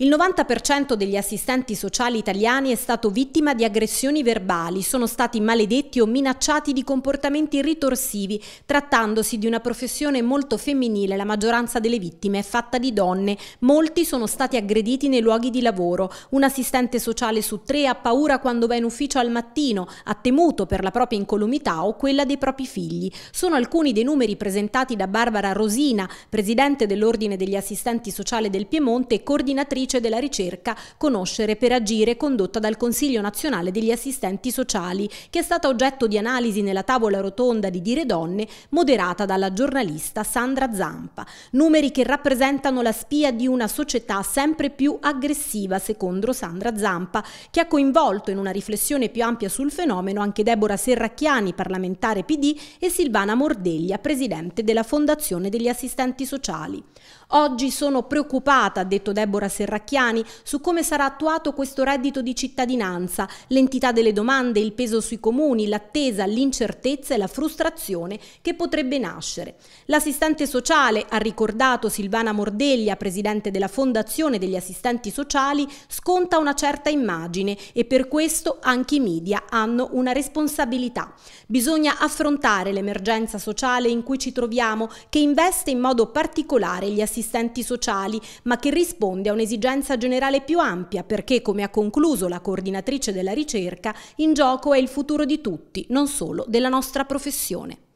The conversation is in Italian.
Il 90% degli assistenti sociali italiani è stato vittima di aggressioni verbali, sono stati maledetti o minacciati di comportamenti ritorsivi, trattandosi di una professione molto femminile, la maggioranza delle vittime è fatta di donne, molti sono stati aggrediti nei luoghi di lavoro, un assistente sociale su tre ha paura quando va in ufficio al mattino, ha temuto per la propria incolumità o quella dei propri figli. Sono alcuni dei numeri presentati da Barbara Rosina, presidente dell'Ordine degli assistenti sociali del Piemonte e coordinatrice direttrice della ricerca Conoscere per agire condotta dal Consiglio nazionale degli assistenti sociali, che è stata oggetto di analisi nella tavola rotonda di Dire Donne, moderata dalla giornalista Sandra Zampa. Numeri che rappresentano la spia di una società sempre più aggressiva, secondo Sandra Zampa, che ha coinvolto in una riflessione più ampia sul fenomeno anche Deborah Serracchiani, parlamentare PD, e Silvana Mordeglia, presidente della Fondazione degli assistenti sociali. Oggi sono preoccupata, ha detto Deborah Serracchiani, Marracchiani su come sarà attuato questo reddito di cittadinanza, l'entità delle domande, il peso sui comuni, l'attesa, l'incertezza e la frustrazione che potrebbe nascere. L'assistente sociale, ha ricordato Silvana Mordeglia, presidente della Fondazione degli Assistenti Sociali, sconta una certa immagine e per questo anche i media hanno una responsabilità. Bisogna affrontare l'emergenza sociale in cui ci troviamo che investe in modo particolare gli assistenti sociali, ma che risponde a un'esigenza un'esigenza generale più ampia perché, come ha concluso la coordinatrice della ricerca, in gioco è il futuro di tutti, non solo della nostra professione.